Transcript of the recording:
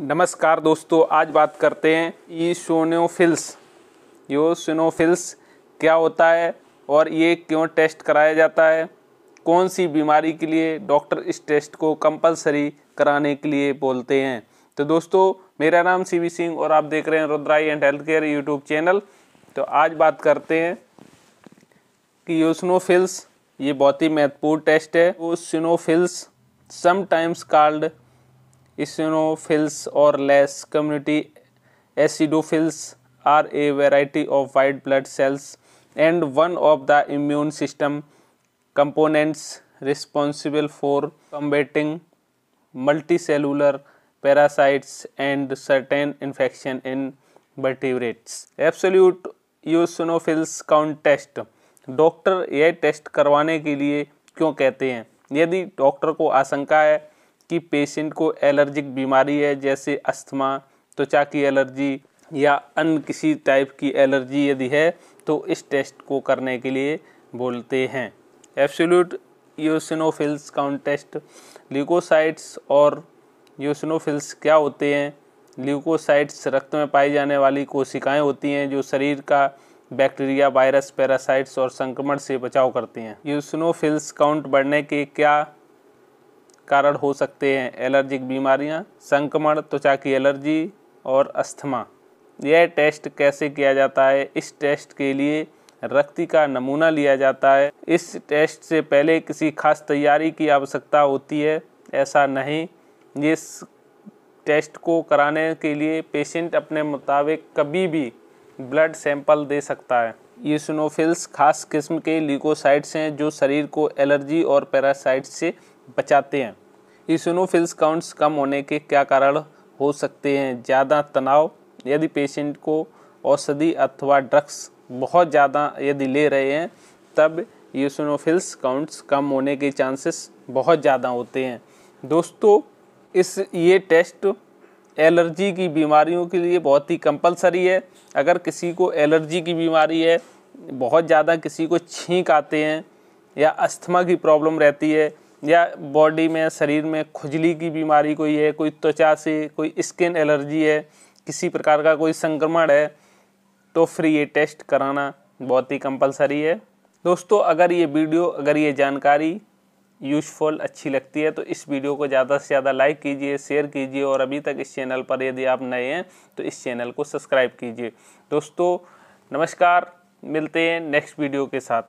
नमस्कार दोस्तों आज बात करते हैं ई सोनोफिल्स यो सोनोफिल्स क्या होता है और ये क्यों टेस्ट कराया जाता है कौन सी बीमारी के लिए डॉक्टर इस टेस्ट को कंपलसरी कराने के लिए बोलते हैं तो दोस्तों मेरा नाम सी सिंह और आप देख रहे हैं Rudrai and health care YouTube channel तो आज बात करते हैं कि योसनोफिल्स ये बहुत ही महत्वपूर्ण टेस्ट है वो सिनोफिल्स sometimes called eosinophils or less commonly acidophils are a variety of white blood cells and one of the immune system components responsible for combating multicellular parasites and certain infection in vertebrates absolute eosinophils count test doctor यह test करवाने के लिए क्यों कहते हैं यदि doctor को आशंका है कि पेशेंट को एलर्जिक बीमारी है जैसे अस्थमा त्वचा की एलर्जी या अन्य किसी टाइप की एलर्जी यदि है तो इस टेस्ट को करने के लिए बोलते हैं absolute eosinophils count test leukocytes और यूसिनोफिल्स क्या होते हैं ल्यूकोसाइट्स रक्त में पाई जाने वाली कोशिकाएं होती हैं जो शरीर का बैक्टीरिया वायरस पैरासाइट्स और संक्रमण से बचाव करती हैं यूसिनोफिल्स काउंट बढ़ने के क्या कारण हो सकते हैं एलर्जिक बीमारियां, संक्रमण त्वचा की एलर्जी और अस्थमा यह टेस्ट कैसे किया जाता है इस टेस्ट के लिए रक्ति का नमूना लिया जाता है इस टेस्ट से पहले किसी खास तैयारी की आवश्यकता होती है ऐसा नहीं इस टेस्ट को कराने के लिए पेशेंट अपने मुताबिक कभी भी ब्लड सैंपल दे सकता है ये सुनोफिल्स खास किस्म के लिकोसाइट्स हैं जो शरीर को एलर्जी और पैरासाइट्स से बचाते हैं इसनोफिल्स काउंट्स कम होने के क्या कारण हो सकते हैं ज़्यादा तनाव यदि पेशेंट को औषधि अथवा ड्रग्स बहुत ज़्यादा यदि ले रहे हैं तब यूसिनोफिल्स काउंट्स कम होने के चांसेस बहुत ज़्यादा होते हैं दोस्तों इस ये टेस्ट एलर्जी की बीमारियों के लिए बहुत ही कंपलसरी है अगर किसी को एलर्जी की बीमारी है बहुत ज़्यादा किसी को छींक आते हैं या अस्थमा की प्रॉब्लम रहती है या बॉडी में शरीर में खुजली की बीमारी कोई है कोई त्वचा से कोई स्किन एलर्जी है किसी प्रकार का कोई संक्रमण है तो फिर ये टेस्ट कराना बहुत ही कंपलसरी है दोस्तों अगर ये वीडियो अगर ये जानकारी यूजफुल अच्छी लगती है तो इस वीडियो को ज़्यादा से ज़्यादा लाइक कीजिए शेयर कीजिए और अभी तक इस चैनल पर यदि आप नए हैं तो इस चैनल को सब्सक्राइब कीजिए दोस्तों नमस्कार मिलते हैं नेक्स्ट वीडियो के साथ